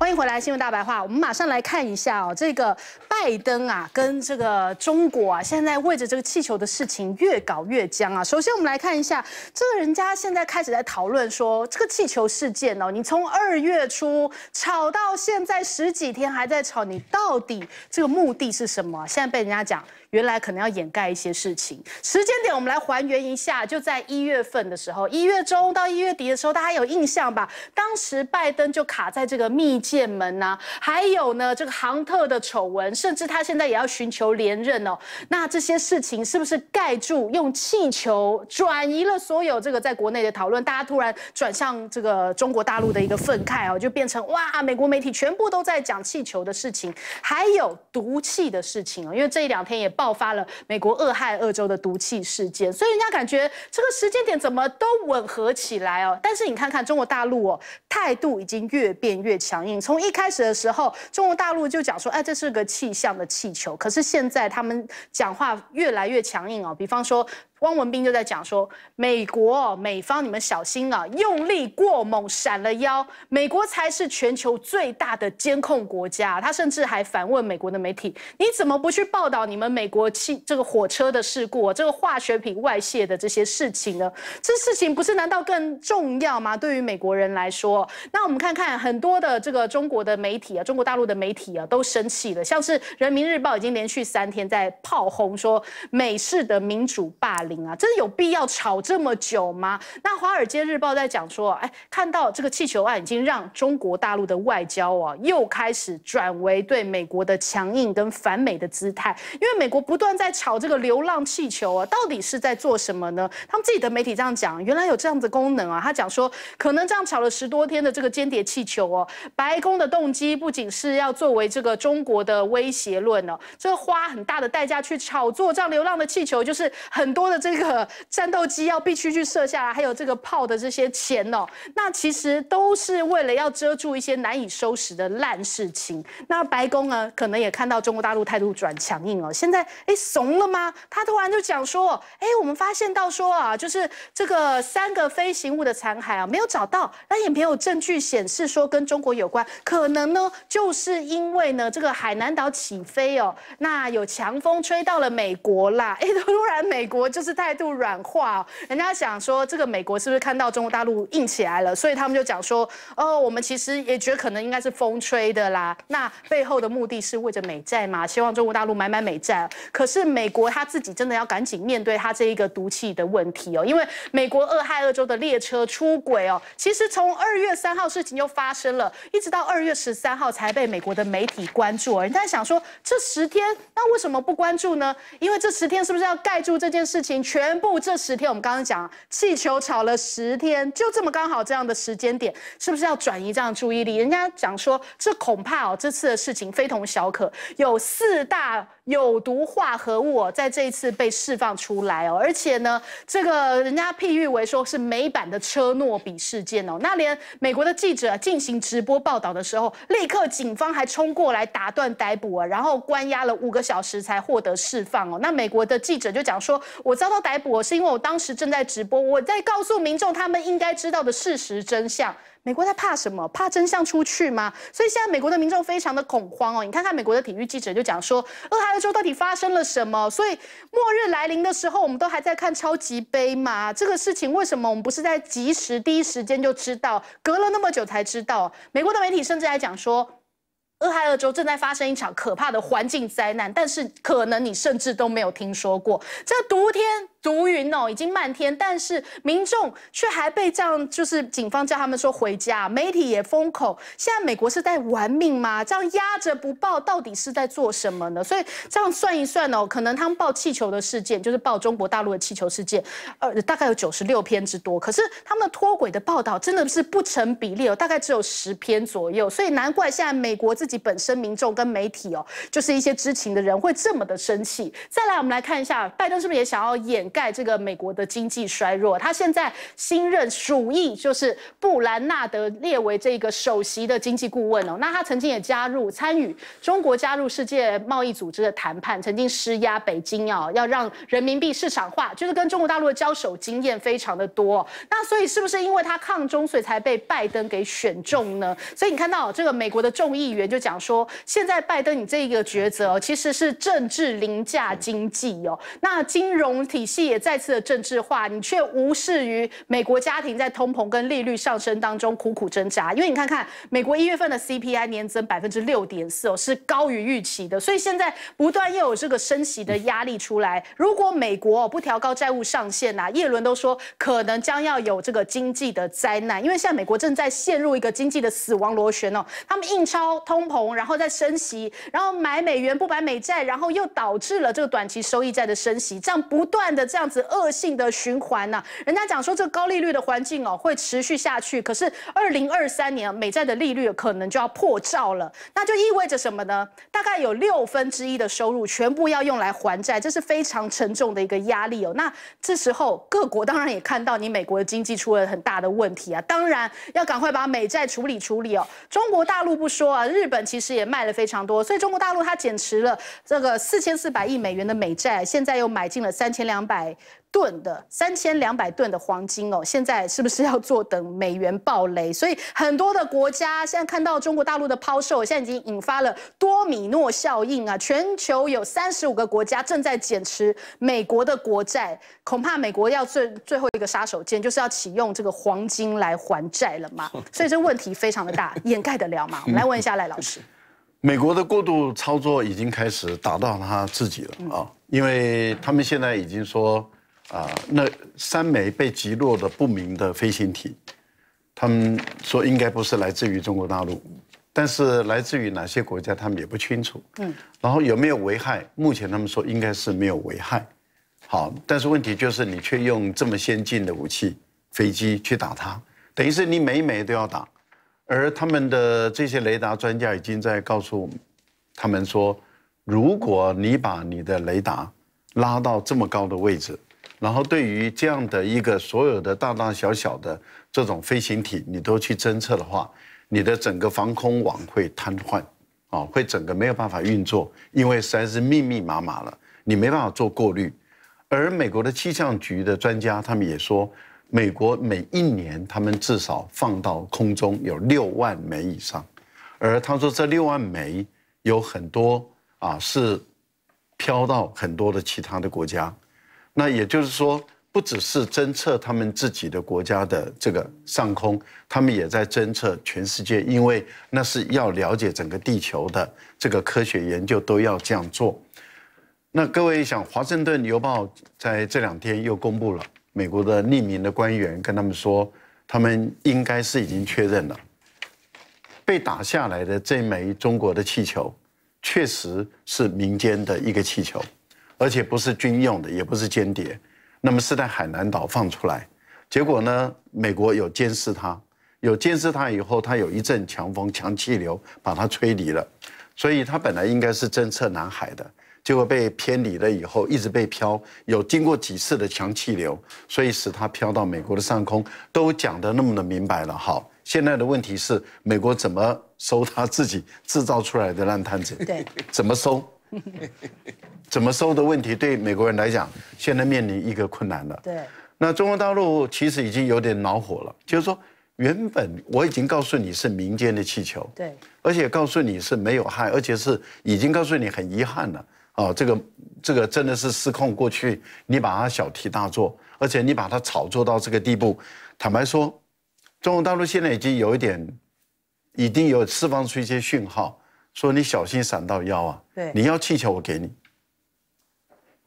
欢迎回来，新闻大白话。我们马上来看一下哦，这个拜登啊，跟这个中国啊，现在为着这个气球的事情越搞越僵啊。首先，我们来看一下，这个人家现在开始在讨论说，这个气球事件哦，你从二月初吵到现在十几天还在吵，你到底这个目的是什么？现在被人家讲。原来可能要掩盖一些事情。时间点我们来还原一下，就在一月份的时候，一月中到一月底的时候，大家有印象吧？当时拜登就卡在这个密件门呐，还有呢这个航特的丑闻，甚至他现在也要寻求连任哦。那这些事情是不是盖住，用气球转移了所有这个在国内的讨论？大家突然转向这个中国大陆的一个愤慨哦，就变成哇，美国媒体全部都在讲气球的事情，还有毒气的事情哦，因为这一两天也。爆发了美国俄亥俄州的毒气事件，所以人家感觉这个时间点怎么都吻合起来哦。但是你看看中国大陆哦，态度已经越变越强硬。从一开始的时候，中国大陆就讲说，哎，这是个气象的气球。可是现在他们讲话越来越强硬哦，比方说。汪文斌就在讲说，美国美方你们小心了，用力过猛闪了腰。美国才是全球最大的监控国家，他甚至还反问美国的媒体，你怎么不去报道你们美国汽这个火车的事故，这个化学品外泄的这些事情呢？这事情不是难道更重要吗？对于美国人来说，那我们看看很多的这个中国的媒体啊，中国大陆的媒体啊，都生气了。像是人民日报已经连续三天在炮轰说美式的民主霸。真的有必要吵这么久吗？那《华尔街日报》在讲说，哎，看到这个气球案已经让中国大陆的外交啊，又开始转为对美国的强硬跟反美的姿态。因为美国不断在炒这个流浪气球啊，到底是在做什么呢？他们自己的媒体这样讲，原来有这样子功能啊。他讲说，可能这样炒了十多天的这个间谍气球哦，白宫的动机不仅是要作为这个中国的威胁论哦，这花很大的代价去炒作这样流浪的气球，就是很多的。这个战斗机要必须去射下来，还有这个炮的这些钱哦，那其实都是为了要遮住一些难以收拾的烂事情。那白宫呢，可能也看到中国大陆态度转强硬哦，现在哎怂了吗？他突然就讲说，哎，我们发现到说啊，就是这个三个飞行物的残骸啊，没有找到，那也没有证据显示说跟中国有关，可能呢就是因为呢，这个海南岛起飞哦，那有强风吹到了美国啦，哎，突然美国就是。态度软化，人家想说这个美国是不是看到中国大陆硬起来了，所以他们就讲说，哦，我们其实也觉得可能应该是风吹的啦。那背后的目的是为着美债嘛，希望中国大陆买买美债。可是美国他自己真的要赶紧面对他这一个毒气的问题哦，因为美国俄亥俄州的列车出轨哦，其实从二月三号事情就发生了一直到二月十三号才被美国的媒体关注。人家想说这十天那为什么不关注呢？因为这十天是不是要盖住这件事情？全部这十天，我们刚刚讲气球炒了十天，就这么刚好这样的时间点，是不是要转移这样注意力？人家讲说，这恐怕哦，这次的事情非同小可，有四大。有毒化合物在这一次被释放出来哦，而且呢，这个人家譬喻为说是美版的车诺比事件哦。那连美国的记者进行直播报道的时候，立刻警方还冲过来打断逮捕啊，然后关押了五个小时才获得释放哦。那美国的记者就讲说，我遭到逮捕是因为我当时正在直播，我在告诉民众他们应该知道的事实真相。美国在怕什么？怕真相出去吗？所以现在美国的民众非常的恐慌哦。你看看美国的体育记者就讲说，俄亥俄州到底发生了什么？所以末日来临的时候，我们都还在看超级杯嘛？这个事情为什么我们不是在及时第一时间就知道？隔了那么久才知道？美国的媒体甚至还讲说，俄亥俄州正在发生一场可怕的环境灾难，但是可能你甚至都没有听说过这毒天。毒云哦，已经漫天，但是民众却还被这样，就是警方叫他们说回家，媒体也封口。现在美国是在玩命吗？这样压着不报，到底是在做什么呢？所以这样算一算哦，可能他们报气球的事件，就是报中国大陆的气球事件，呃，大概有九十六篇之多。可是他们脱轨的报道真的是不成比例哦，大概只有十篇左右。所以难怪现在美国自己本身民众跟媒体哦，就是一些知情的人会这么的生气。再来，我们来看一下，拜登是不是也想要演？盖这个美国的经济衰弱，他现在新任鼠疫就是布兰纳德列为这个首席的经济顾问哦。那他曾经也加入参与中国加入世界贸易组织的谈判，曾经施压北京哦，要让人民币市场化，就是跟中国大陆的交手经验非常的多。那所以是不是因为他抗中，所以才被拜登给选中呢？所以你看到这个美国的众议员就讲说，现在拜登你这一个抉择哦，其实是政治凌驾经济哦。那金融体系。也再次的政治化，你却无视于美国家庭在通膨跟利率上升当中苦苦挣扎。因为你看看，美国一月份的 CPI 年增百分之六点四哦，是高于预期的。所以现在不断又有这个升息的压力出来。如果美国不调高债务上限呐，耶伦都说可能将要有这个经济的灾难。因为现在美国正在陷入一个经济的死亡螺旋哦，他们印钞通膨，然后再升息，然后买美元不买美债，然后又导致了这个短期收益债的升息，这样不断的。这样子恶性的循环呐，人家讲说这高利率的环境哦会持续下去，可是二零二三年美债的利率可能就要破兆了，那就意味着什么呢？大概有六分之一的收入全部要用来还债，这是非常沉重的一个压力哦。那这时候各国当然也看到你美国的经济出了很大的问题啊，当然要赶快把美债处理处理哦。中国大陆不说啊，日本其实也卖了非常多，所以中国大陆它减持了这个四千四百亿美元的美债，现在又买进了三千两百。百吨的三千两百吨的黄金哦，现在是不是要坐等美元暴雷？所以很多的国家现在看到中国大陆的抛售，现在已经引发了多米诺效应啊！全球有三十五个国家正在减持美国的国债，恐怕美国要最最后一个杀手锏，就是要启用这个黄金来还债了嘛？所以这问题非常的大，掩盖得了吗？我们来问一下赖老师，美国的过度操作已经开始打到他自己了啊！因为他们现在已经说，啊，那三枚被击落的不明的飞行体，他们说应该不是来自于中国大陆，但是来自于哪些国家他们也不清楚。嗯，然后有没有危害？目前他们说应该是没有危害。好，但是问题就是你却用这么先进的武器飞机去打它，等于是你每一枚都要打，而他们的这些雷达专家已经在告诉我们，他们说。如果你把你的雷达拉到这么高的位置，然后对于这样的一个所有的大大小小的这种飞行体，你都去侦测的话，你的整个防空网会瘫痪，啊，会整个没有办法运作，因为实在是密密麻麻了，你没办法做过滤。而美国的气象局的专家他们也说，美国每一年他们至少放到空中有六万枚以上，而他说这六万枚有很多。啊，是飘到很多的其他的国家，那也就是说，不只是侦测他们自己的国家的这个上空，他们也在侦测全世界，因为那是要了解整个地球的这个科学研究都要这样做。那各位想，华盛顿邮报在这两天又公布了美国的匿名的官员跟他们说，他们应该是已经确认了被打下来的这枚中国的气球。确实是民间的一个气球，而且不是军用的，也不是间谍，那么是在海南岛放出来，结果呢，美国有监视它，有监视它以后，它有一阵强风、强气流把它吹离了，所以它本来应该是侦测南海的，结果被偏离了以后，一直被漂，有经过几次的强气流，所以使它飘到美国的上空，都讲得那么的明白了好，现在的问题是美国怎么？收他自己制造出来的烂摊子，对，怎么收，怎么收的问题，对美国人来讲，现在面临一个困难了。对，那中国大陆其实已经有点恼火了，就是说，原本我已经告诉你是民间的气球，对，而且告诉你是没有害，而且是已经告诉你很遗憾了，哦，这个这个真的是失控。过去你把它小题大做，而且你把它炒作到这个地步，坦白说，中国大陆现在已经有一点。一定有释放出一些讯号，说你小心闪到腰啊！对，你要气球我给你，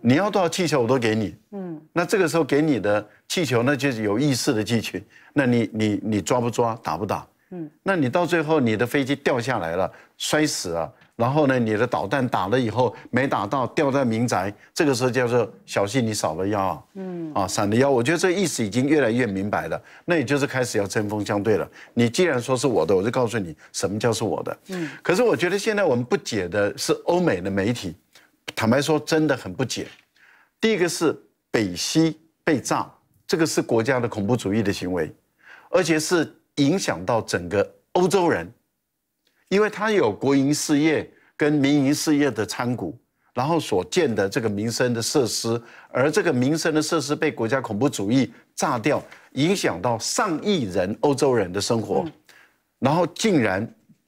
你要多少气球我都给你。嗯，那这个时候给你的气球，那就是有意识的气球。那你你你抓不抓？打不打？嗯，那你到最后你的飞机掉下来了，摔死了。然后呢？你的导弹打了以后没打到，掉在民宅，这个时候叫做小心你少了腰啊，嗯啊闪了腰。我觉得这意思已经越来越明白了，那也就是开始要针锋相对了。你既然说是我的，我就告诉你什么叫是我的，嗯。可是我觉得现在我们不解的是欧美的媒体，坦白说真的很不解。第一个是北溪被炸，这个是国家的恐怖主义的行为，而且是影响到整个欧洲人。因为他有国营事业跟民营事业的参股，然后所建的这个民生的设施，而这个民生的设施被国家恐怖主义炸掉，影响到上亿人欧洲人的生活，然后竟然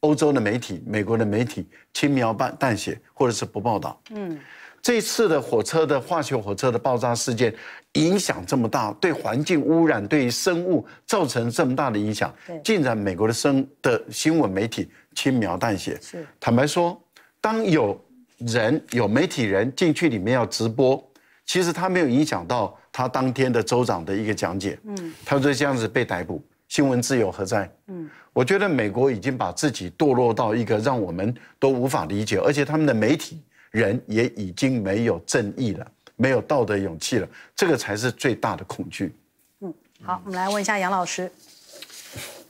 欧洲的媒体、美国的媒体轻描淡写，或者是不报道。嗯。这次的火车的化学火车的爆炸事件影响这么大，对环境污染、对生物造成这么大的影响。竟然美国的生的新闻媒体轻描淡写。是，坦白说，当有人有媒体人进去里面要直播，其实他没有影响到他当天的州长的一个讲解。嗯，他就这样子被逮捕，新闻自由何在？嗯，我觉得美国已经把自己堕落到一个让我们都无法理解，而且他们的媒体。人也已经没有正义了，没有道德勇气了，这个才是最大的恐惧。嗯，好，我们来问一下杨老师，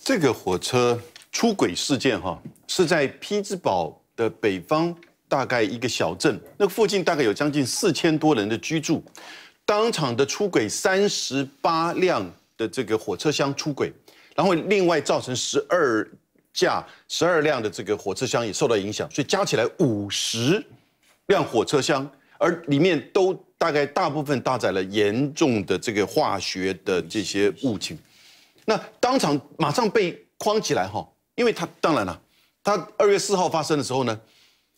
这个火车出轨事件哈，是在匹兹堡的北方大概一个小镇，那附近大概有将近四千多人的居住。当场的出轨三十八辆的这个火车厢出轨，然后另外造成十二架、十二辆的这个火车厢也受到影响，所以加起来五十。辆火车厢，而里面都大概大部分搭载了严重的这个化学的这些物品，那当场马上被框起来哈，因为他当然了，他二月四号发生的时候呢，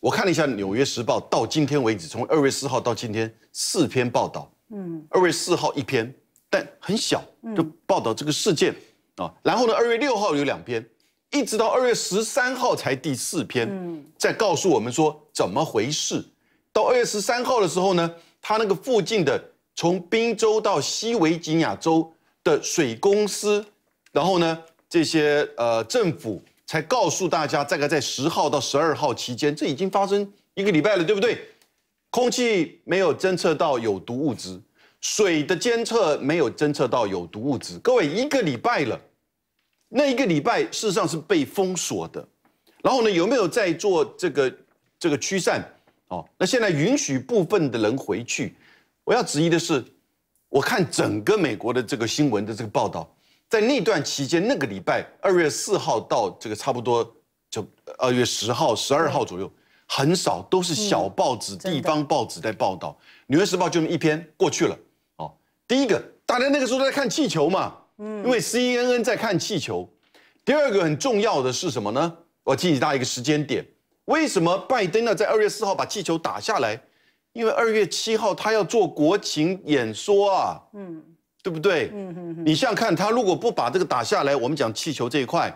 我看了一下《纽约时报》，到今天为止，从二月四号到今天四篇报道，嗯，二月四号一篇，但很小，就报道这个事件啊，然后呢，二月六号有两篇，一直到二月十三号才第四篇，在告诉我们说怎么回事。二月十三号的时候呢，他那个附近的从宾州到西维吉尼亚州的水公司，然后呢，这些呃政府才告诉大家，大在在十号到十二号期间，这已经发生一个礼拜了，对不对？空气没有侦测到有毒物质，水的监测没有侦测到有毒物质。各位，一个礼拜了，那一个礼拜事实上是被封锁的，然后呢，有没有在做这个这个驱散？哦，那现在允许部分的人回去，我要质疑的是，我看整个美国的这个新闻的这个报道，在那段期间那个礼拜二月四号到这个差不多就二月十号、十二号左右，很少都是小报纸、地方报纸在报道，《纽约时报》就那么一篇过去了。哦，第一个，大家那个时候都在看气球嘛，嗯，因为 CNN 在看气球。第二个很重要的是什么呢？我提醒大家一个时间点。为什么拜登呢？在二月四号把气球打下来，因为二月七号他要做国情演说啊，嗯，对不对？嗯，你想想看，他如果不把这个打下来，我们讲气球这一块，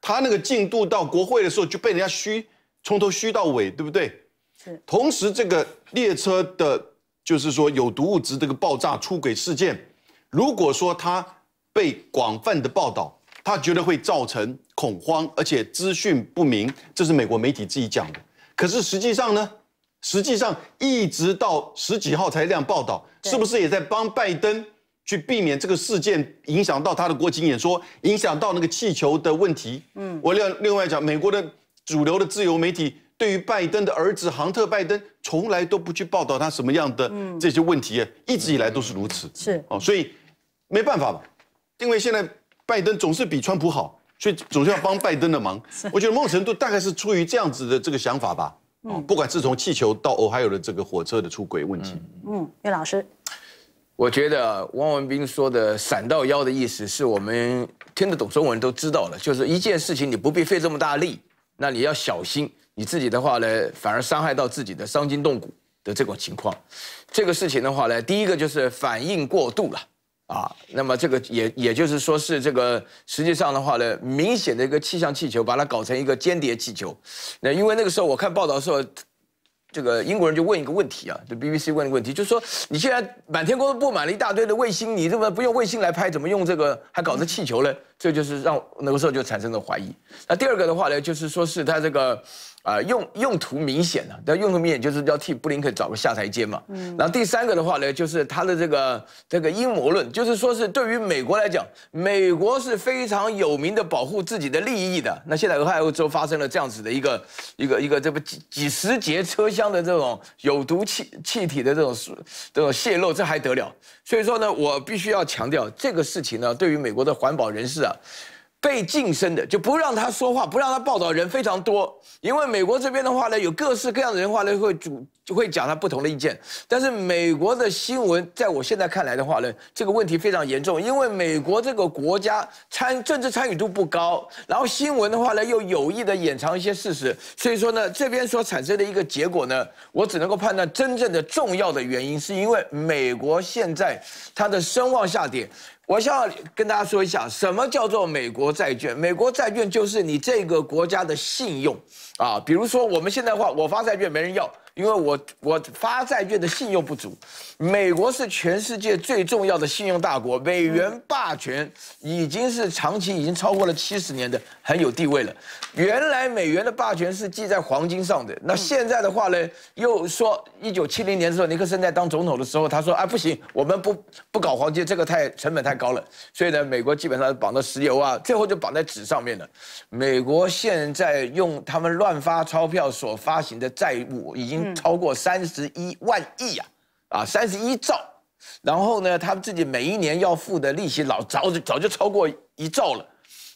他那个进度到国会的时候就被人家虚，从头虚到尾，对不对？是。同时，这个列车的，就是说有毒物质这个爆炸出轨事件，如果说他被广泛的报道。他觉得会造成恐慌，而且资讯不明，这是美国媒体自己讲的。可是实际上呢，实际上一直到十几号才这样报道，是不是也在帮拜登去避免这个事件影响到他的国情演说，影响到那个气球的问题？嗯，我另另外讲，美国的主流的自由媒体对于拜登的儿子杭特·拜登，从来都不去报道他什么样的这些问题，一直以来都是如此。是哦，所以没办法嘛，因为现在。拜登总是比川普好，所以总是要帮拜登的忙。我觉得某种程度大概是出于这样子的这个想法吧。不管是从气球到哦，还有了这个火车的出轨问题。嗯，岳老师，我觉得汪文斌说的“闪到腰”的意思，是我们听得懂中文都知道了，就是一件事情你不必费这么大力，那你要小心你自己的话呢，反而伤害到自己的，伤筋动骨的这种情况。这个事情的话呢，第一个就是反应过度了。啊，那么这个也也就是说是这个，实际上的话呢，明显的一个气象气球，把它搞成一个间谍气球。那因为那个时候我看报道的时候，这个英国人就问一个问题啊，就 BBC 问的问题，就说，你现在满天空都布满了一大堆的卫星，你这么不用卫星来拍，怎么用这个还搞这气球呢？这就是让那个时候就产生了怀疑。那第二个的话呢，就是说是他这个，啊，用用途明显了。但用途明显就是要替布林肯找个下台阶嘛。嗯。然后第三个的话呢，就是他的这个这个阴谋论，就是说是对于美国来讲，美国是非常有名的保护自己的利益的。那现在俄亥俄州发生了这样子的一个一个一个这么几几十节车厢的这种有毒气气体的这种这种泄漏，这还得了？所以说呢，我必须要强调这个事情呢，对于美国的环保人士啊。被晋升的就不让他说话，不让他报道，人非常多。因为美国这边的话呢，有各式各样的人话呢，会主会讲他不同的意见。但是美国的新闻，在我现在看来的话呢，这个问题非常严重，因为美国这个国家参政治参与度不高，然后新闻的话呢，又有意的掩藏一些事实，所以说呢，这边所产生的一个结果呢，我只能够判断真正的重要的原因，是因为美国现在它的声望下跌。我要跟大家说一下，什么叫做美国债券？美国债券就是你这个国家的信用啊。比如说，我们现在话，我发债券没人要。因为我我发债券的信用不足，美国是全世界最重要的信用大国，美元霸权已经是长期已经超过了七十年的很有地位了。原来美元的霸权是系在黄金上的，那现在的话呢，又说一九七零年的时候，尼克森在当总统的时候，他说啊不行，我们不不搞黄金，这个太成本太高了，所以呢，美国基本上绑在石油啊，最后就绑在纸上面了。美国现在用他们乱发钞票所发行的债务已经。超过三十一万亿啊，啊，三十一兆，然后呢，他们自己每一年要付的利息老早早就超过一兆了，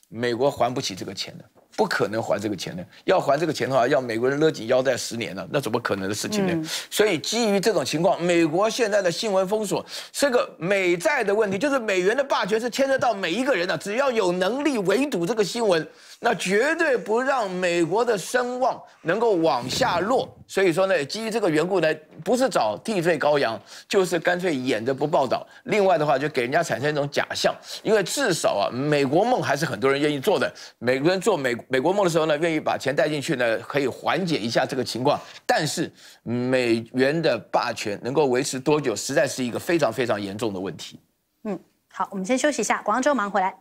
美国还不起这个钱的。不可能还这个钱的，要还这个钱的话，要美国人勒紧腰带十年了，那怎么可能的事情呢？所以基于这种情况，美国现在的新闻封锁是个美债的问题，就是美元的霸权是牵涉到每一个人的，只要有能力围堵这个新闻，那绝对不让美国的声望能够往下落。所以说呢，基于这个缘故呢。不是找替罪羔羊，就是干脆演着不报道。另外的话，就给人家产生一种假象，因为至少啊，美国梦还是很多人愿意做的。每个人做美美国梦的时候呢，愿意把钱带进去呢，可以缓解一下这个情况。但是美元的霸权能够维持多久，实在是一个非常非常严重的问题。嗯，好，我们先休息一下，广州忙回来。